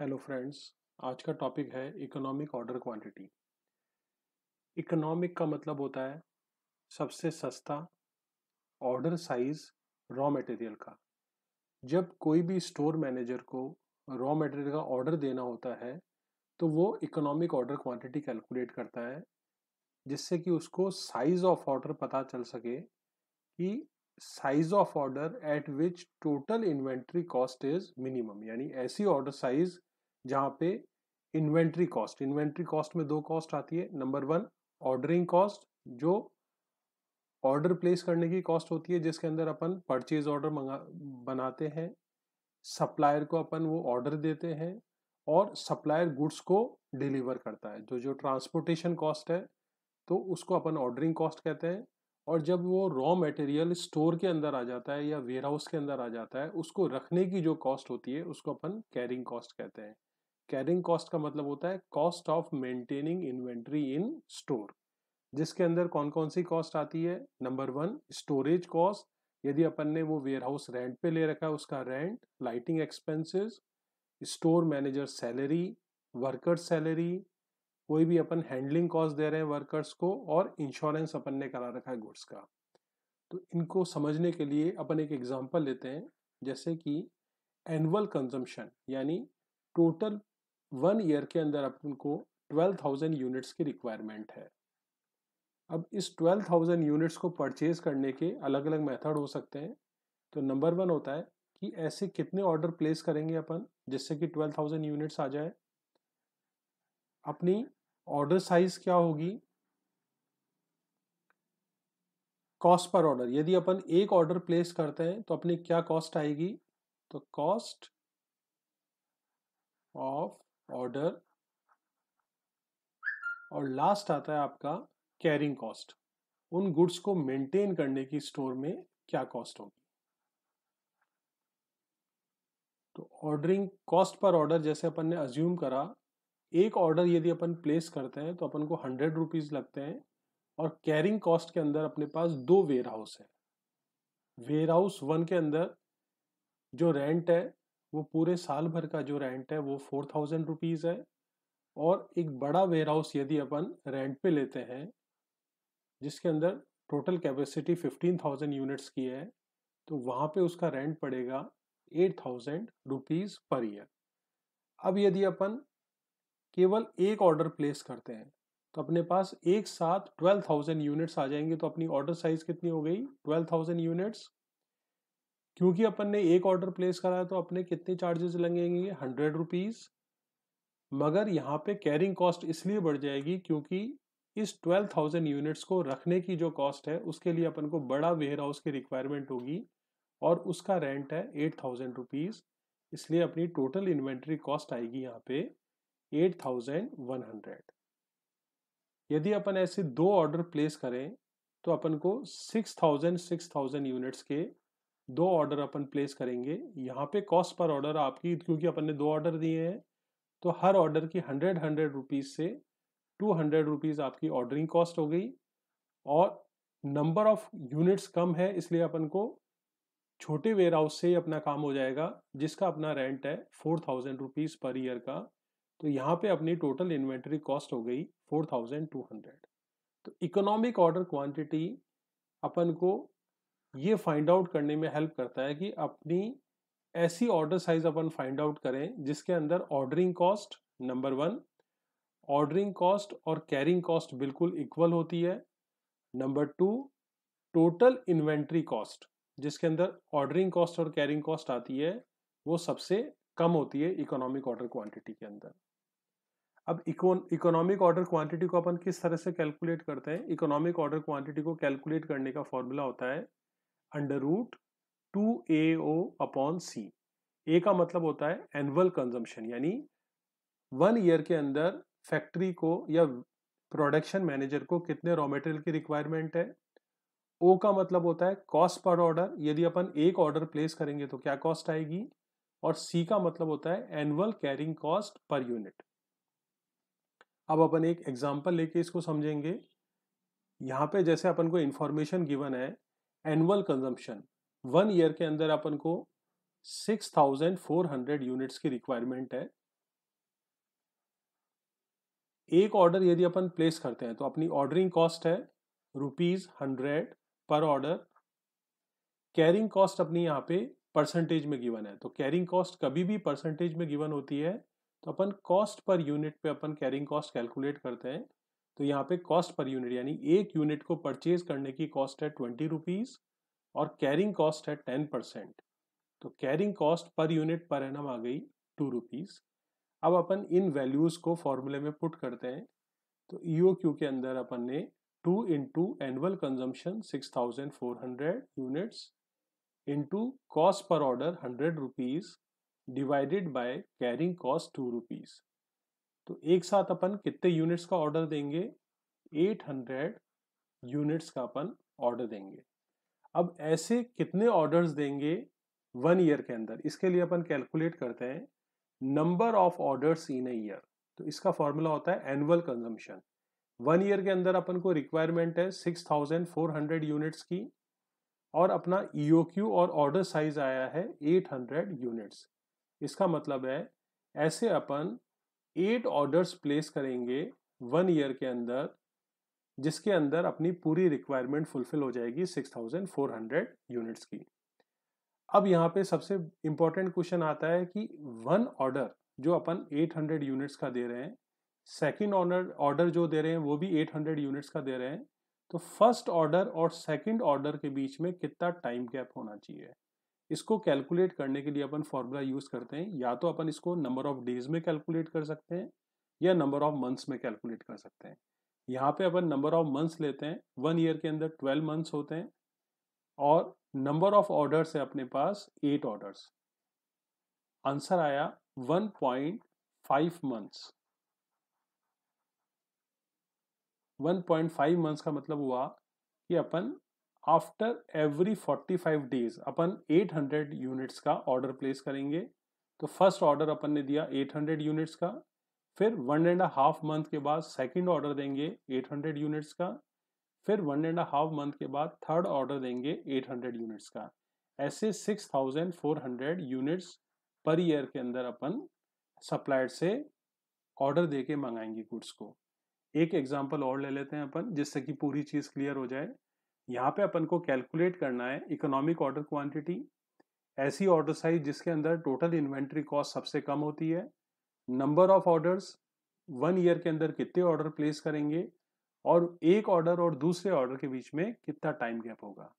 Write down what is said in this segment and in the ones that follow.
hello friends आज का topic है इकोनॉमिक ऑर्डर क्वांटिटी इकोनॉमिक का मतलब होता है सबसे सस्ता ऑर्डर साइज रॉ मटेरियल का जब कोई भी स्टोर मैनेजर को रॉ मटेरियल का ऑर्डर देना होता है तो वो इकोनॉमिक ऑर्डर क्वांटिटी कैलकुलेट करता है जिससे कि उसको साइज ऑफ ऑर्डर पता चल सके कि size of order at which total inventory cost is minimum यानी ऐसी ऑर्डर साइज जहाँ पे इन्वेंट्री कॉस्ट इन्वेंट्री कॉस्ट में दो कॉस्ट आती है नंबर वन ऑर्डरिंग कॉस्ट जो ऑर्डर प्लेस करने की कॉस्ट होती है जिसके अंदर अपन परचेज ऑर्डर मंगा बनाते हैं सप्लायर को अपन वो ऑर्डर देते हैं और सप्लायर गुड्स को डिलीवर करता है जो तो जो ट्रांसपोर्टेशन कॉस्ट है तो उसको अपन ऑर्डरिंग कॉस्ट कहते हैं और जब वो रॉ मटेरियल स्टोर के अंदर आ जाता है या वेयर हाउस के अंदर आ जाता है उसको रखने की जो कॉस्ट होती है उसको अपन कैरिंग कॉस्ट कहते हैं कैरिंग कॉस्ट का मतलब होता है cost of maintaining inventory in store जिसके अंदर कौन कौन सी कॉस्ट आती है नंबर वन स्टोरेज कॉस्ट यदि अपन ने वो वेयर हाउस रेंट पे ले रखा है उसका rent lighting expenses store manager salary worker salary कोई भी अपन हैंडलिंग कॉस्ट दे रहे हैं वर्कर्स को और इंश्योरेंस अपन ने करा रखा है गुड्स का तो इनको समझने के लिए अपन एक एग्जाम्पल लेते हैं जैसे कि एनुअल कंजम्पशन यानी टोटल वन ईयर के अंदर अपन को ट्वेल्व थाउजेंड यूनिट्स की रिक्वायरमेंट है अब इस ट्वेल्व थाउजेंड यूनिट्स को परचेज करने के अलग अलग मेथड हो सकते हैं तो नंबर वन होता है कि ऐसे कितने ऑर्डर प्लेस करेंगे अपन जिससे कि ट्वेल्व थाउजेंड यूनिट्स आ जाए अपनी ऑर्डर साइज क्या होगी कॉस्ट पर ऑर्डर यदि अपन एक ऑर्डर प्लेस करते हैं तो अपनी क्या कॉस्ट आएगी तो कॉस्ट ऑफ ऑर्डर और लास्ट आता है आपका कैरिंग कॉस्ट उन गुड्स को मेंटेन करने की स्टोर में क्या कॉस्ट होगी तो ऑर्डरिंग कॉस्ट पर ऑर्डर जैसे अपन ने अज्यूम करा एक ऑर्डर यदि अपन प्लेस करते हैं तो अपन को हंड्रेड रुपीज लगते हैं और कैरिंग कॉस्ट के अंदर अपने पास दो वेयर हाउस है वेयर हाउस वन के अंदर जो रेंट है वो पूरे साल भर का जो रेंट है वो फोर थाउजेंड रुपीज़ है और एक बड़ा वेयर हाउस यदि अपन रेंट पे लेते हैं जिसके अंदर total capacity fifteen thousand units की है तो वहाँ पे उसका रेंट पड़ेगा eight thousand rupees per year अब यदि अपन केवल एक ऑर्डर प्लेस करते हैं तो अपने पास एक साथ ट्वेल्व थाउजेंड यूनिट्स आ जाएंगे तो अपनी ऑर्डर साइज कितनी हो गई ट्वेल्व थाउजेंड यूनिट्स क्योंकि अपन ने एक ऑर्डर प्लेस करा तो अपने कितने चार्जेस लगेंगे हंड्रेड रुपीज़ मगर यहाँ पे कैरिंग कॉस्ट इसलिए बढ़ जाएगी क्योंकि इस ट्वेल्व थाउजेंड यूनिट्स को रखने की जो कॉस्ट है उसके लिए अपन को बड़ा वेयर हाउस की रिक्वायरमेंट होगी और उसका रेंट है एट थाउजेंड रुपीज़ इसलिए अपनी टोटल इन्वेंट्री कॉस्ट आएगी यहाँ पे एट थाउजेंड वन हंड्रेड यदि अपन ऐसे दो ऑर्डर प्लेस करें तो अपन को six thousand six thousand units के दो ऑर्डर अपन प्लेस करेंगे यहाँ पे कॉस्ट पर ऑर्डर आपकी क्योंकि अपन ने दो ऑर्डर दिए हैं तो हर ऑर्डर की हंड्रेड हंड्रेड रुपीज़ से टू हंड्रेड रुपीज़ आपकी ऑर्डरिंग कॉस्ट हो गई और नंबर ऑफ यूनिट्स कम है इसलिए अपन को छोटे वेयर हाउस से ही अपना काम हो जाएगा जिसका अपना रेंट है four thousand rupees per year का तो यहाँ पे अपनी टोटल इन्वेंट्री कॉस्ट हो गई फोर थाउजेंड टू हंड्रेड तो इकोनॉमिक ऑर्डर क्वांटिटी अपन को ये फाइंड आउट करने में हेल्प करता है कि अपनी ऐसी ऑर्डर साइज अपन फाइंड आउट करें जिसके अंदर ordering cost number one ordering cost और कैरिंग कॉस्ट बिल्कुल इक्वल होती है number two total inventory cost जिसके अंदर ऑर्डरिंग कॉस्ट और कैरिंग कॉस्ट आती है वो सबसे कम होती है इकोनॉमिक ऑर्डर क्वांटिटी के अंदर अब इकोनॉमिक ऑर्डर क्वांटिटी को अपन किस तरह से कैलकुलेट करते हैं इकोनॉमिक ऑर्डर क्वांटिटी को कैलकुलेट करने का फॉर्मूला होता है under root two A O upon C A का मतलब होता है एनुअल कंजम्पशन यानी वन ईयर के अंदर फैक्ट्री को या प्रोडक्शन मैनेजर को कितने रॉ मटेरियल की रिक्वायरमेंट है ओ का मतलब होता है कॉस्ट पर ऑर्डर यदि अपन एक ऑर्डर प्लेस करेंगे तो क्या कॉस्ट आएगी और सी का मतलब होता है annual carrying cost per unit अब अपन एक एग्जाम्पल लेके इसको समझेंगे यहाँ पे जैसे अपन को इन्फॉर्मेशन गिवन है एनुअल कंजम्पशन वन ईयर के अंदर अपन को 6,400 यूनिट्स की रिक्वायरमेंट है एक ऑर्डर यदि अपन प्लेस करते हैं तो अपनी ऑर्डरिंग कॉस्ट है rupees hundred per order carrying cost अपनी यहाँ पे परसेंटेज में गिवन है तो कैरिंग कॉस्ट कभी भी परसेंटेज में गिवन होती है तो अपन कॉस्ट पर यूनिट पे अपन कैरिंग कॉस्ट कैलकुलेट करते हैं तो यहाँ पे कॉस्ट पर यूनिट यानी एक यूनिट को परचेज करने की कॉस्ट है ट्वेंटी रुपीज़ और कैरिंग कॉस्ट है टेन परसेंट तो carrying cost per unit per annum आ गई टू रुपीज़ अब अपन इन वैल्यूज़ को फॉर्मूले में पुट करते हैं तो ई e के अंदर अपन ने two into annual consumption six thousand four hundred units into cost per order hundred rupees divided by carrying cost two rupees तो एक साथ अपन कितने यूनिट्स का ऑर्डर देंगे 800 यूनिट्स का अपन ऑर्डर देंगे अब ऐसे कितने ऑर्डर्स देंगे वन ईयर के अंदर इसके लिए अपन कैलकुलेट करते हैं number of orders in year तो इसका फॉर्मूला होता है एनुअल कंजम्पशन वन ईयर के अंदर अपन को रिक्वायरमेंट है 6400 यूनिट्स की और अपना ईओक्यू e और ऑर्डर साइज आया है 800 यूनिट्स इसका मतलब है ऐसे अपन एट ऑर्डर्स प्लेस करेंगे वन ईयर के अंदर जिसके अंदर अपनी पूरी रिक्वायरमेंट फुलफिल हो जाएगी 6400 यूनिट्स की अब यहाँ पे सबसे इम्पॉर्टेंट क्वेश्चन आता है कि वन ऑर्डर जो अपन 800 यूनिट्स का दे रहे हैं सेकेंड ऑर्डर ऑर्डर जो दे रहे हैं वो भी 800 यूनिट्स का दे रहे हैं तो फर्स्ट ऑर्डर और सेकेंड ऑर्डर के बीच में कितना टाइम गैप होना चाहिए इसको कैलकुलेट करने के लिए अपन फॉर्मूला यूज करते हैं या तो अपन इसको नंबर ऑफ डेज में कैलकुलेट कर सकते हैं या नंबर ऑफ मंथ्स में कैलकुलेट कर सकते हैं यहाँ पे अपन नंबर ऑफ मंथ्स लेते हैं वन ईयर के अंदर ट्वेल्व मंथ्स होते हैं और नंबर ऑफ ऑर्डर्स है अपने पास एट ऑर्डर्स आंसर आया one point five months one point five months का मतलब हुआ कि अपन आफ्टर एवरी 45 डेज अपन 800 यूनिट्स का ऑर्डर प्लेस करेंगे तो फर्स्ट ऑर्डर अपन ने दिया 800 यूनिट्स का फिर वन एंड हाफ मंथ के बाद सेकंड ऑर्डर देंगे 800 यूनिट्स का फिर वन एंड हाफ मंथ के बाद थर्ड ऑर्डर देंगे 800 यूनिट्स का ऐसे 6400 यूनिट्स पर ईयर के अंदर अपन सप्लायर से ऑर्डर दे के मंगाएंगे गुड्स को एक एग्जाम्पल और ले लेते हैं अपन जिससे कि पूरी चीज़ क्लियर हो जाए यहाँ पे अपन को कैलकुलेट करना है इकोनॉमिक ऑर्डर क्वांटिटी ऐसी ऑर्डर साइज जिसके अंदर टोटल इन्वेंट्री कॉस्ट सबसे कम होती है number of orders one year के अंदर कितने ऑर्डर प्लेस करेंगे और एक ऑर्डर और दूसरे ऑर्डर के बीच में कितना टाइम गैप होगा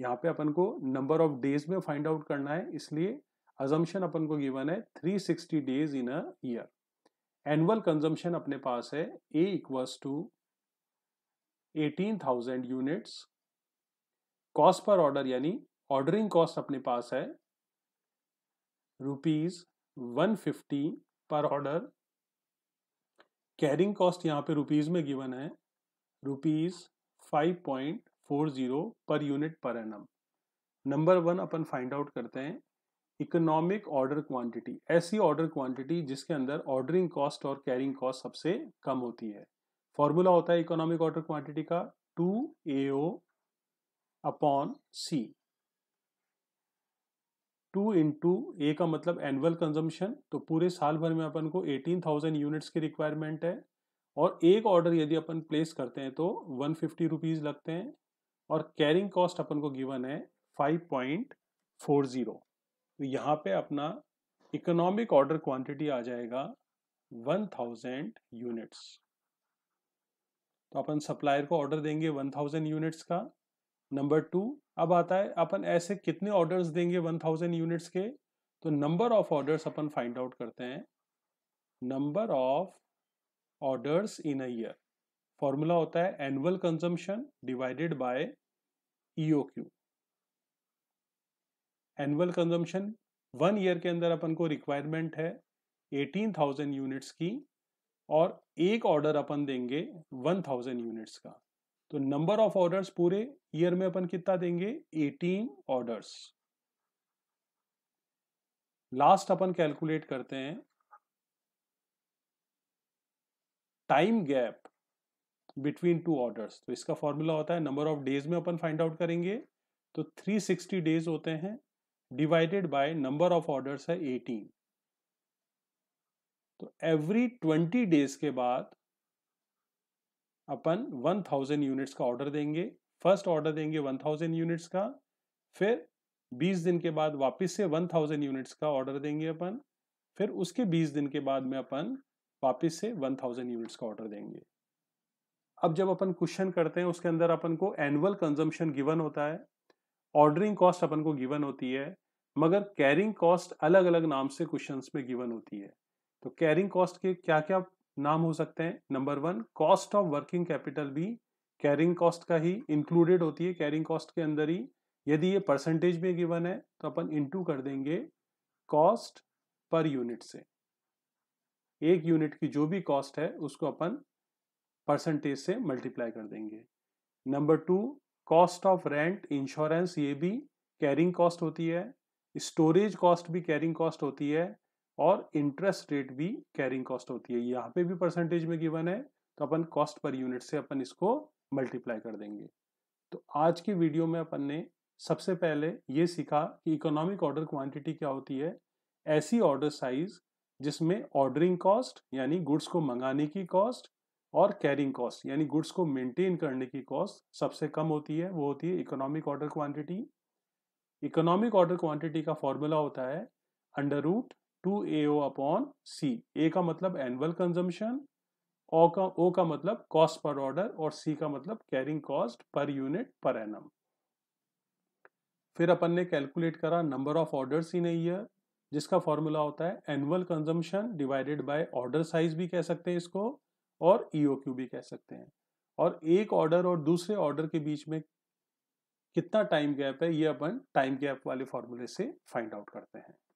यहाँ पे अपन को नंबर ऑफ डेज में फाइंड आउट करना है इसलिए अजम्पन अपन को गिवन है 360 days in a year annual consumption अपने पास है A equals to 18,000 units cost per order यानी ऑर्डरिंग कॉस्ट अपने पास है rupees one fifty per order carrying cost यहाँ पे रुपीज में गिवन है rupees five point four zero per unit per annum number one अपन फाइंड आउट करते हैं इकोनॉमिक ऑर्डर क्वांटिटी ऐसी ऑर्डर क्वांटिटी जिसके अंदर ऑर्डरिंग कॉस्ट और कैरिंग कॉस्ट सबसे कम होती है फॉर्मूला होता है इकोनॉमिक ऑर्डर क्वांटिटी का two A O upon C two into A का मतलब एनुअल कंजम्पशन तो पूरे साल भर में अपन को 18,000 यूनिट्स की रिक्वायरमेंट है और एक ऑर्डर यदि अपन प्लेस करते हैं तो वन फिफ्टी रुपीज़ लगते हैं और कैरिंग कॉस्ट अपन को गिवन है 5.40 तो यहाँ पे अपना इकोनॉमिक ऑर्डर क्वांटिटी आ जाएगा 1000 यूनिट्स तो अपन सप्लायर को ऑर्डर देंगे 1000 यूनिट्स का नंबर टू अब आता है अपन ऐसे कितने ऑर्डर्स देंगे 1000 यूनिट्स के तो नंबर ऑफ ऑर्डर्स अपन फाइंड आउट करते हैं number of orders in a year formula होता है annual consumption divided by Q e annual consumption one year के अंदर अपन को रिक्वायरमेंट है 18,000 यूनिट्स की और एक ऑर्डर अपन देंगे 1000 यूनिट्स का तो नंबर ऑफ ऑर्डर्स पूरे ईयर में अपन कितना देंगे 18 ऑर्डर्स लास्ट अपन कैलकुलेट करते हैं time gap between two orders तो इसका फॉर्मूला होता है नंबर ऑफ डेज में अपन फाइंड आउट करेंगे तो 360 डेज होते हैं divided by number of orders है 18 तो एवरी 20 डेज के बाद अपन 1000 यूनिट्स का ऑर्डर देंगे फर्स्ट ऑर्डर देंगे 1000 यूनिट्स का फिर 20 दिन के बाद वापस से 1000 यूनिट्स का ऑर्डर देंगे अपन फिर उसके 20 दिन के बाद में अपन वापस से 1000 यूनिट्स का ऑर्डर देंगे अब जब अपन क्वेश्चन करते हैं उसके अंदर अपन को एनुअल कंजम्पशन गिवन होता है ऑर्डरिंग कॉस्ट अपन को गिवन होती है मगर कैरिंग कॉस्ट अलग अलग नाम से क्वेश्चन में गिवन होती है तो कैरिंग कॉस्ट के क्या क्या नाम हो सकते हैं number one cost of working capital भी कैरिंग कॉस्ट का ही इंक्लूडेड होती है कैरिंग कॉस्ट के अंदर ही यदि ये परसेंटेज में गिवन है तो अपन इंटू कर देंगे कॉस्ट पर यूनिट से एक यूनिट की जो भी कॉस्ट है उसको अपन परसेंटेज से मल्टीप्लाई कर देंगे number two cost of rent insurance ये भी कैरिंग कॉस्ट होती है स्टोरेज कॉस्ट भी कैरिंग कॉस्ट होती है और इंटरेस्ट रेट भी कैरिंग कॉस्ट होती है यहाँ पे भी परसेंटेज में गिवन है तो अपन कॉस्ट पर यूनिट से अपन इसको मल्टीप्लाई कर देंगे तो आज की वीडियो में अपन ने सबसे पहले ये सीखा कि इकोनॉमिक ऑर्डर क्वांटिटी क्या होती है ऐसी ऑर्डर साइज जिसमें ऑर्डरिंग कॉस्ट यानी गुड्स को मंगाने की कॉस्ट और कैरिंग कॉस्ट यानी गुड्स को मेंटेन करने की कॉस्ट सबसे कम होती है वो होती है economic order quantity economic order quantity का फॉर्मूला होता है under root two A O upon C A का मतलब एनुअल कंजम्पशन ओ का ओ का मतलब कॉस्ट पर ऑर्डर और सी का मतलब carrying cost per unit per annum फिर अपन ने कैलकुलेट करा number of order in year जिसका फॉर्मूला होता है annual consumption divided by order size भी कह सकते हैं इसको और ईओक्यू e भी कह सकते हैं और एक ऑर्डर और दूसरे ऑर्डर के बीच में कितना टाइम गैप है ये अपन टाइम गैप वाले फॉर्मूले से फाइंड आउट करते हैं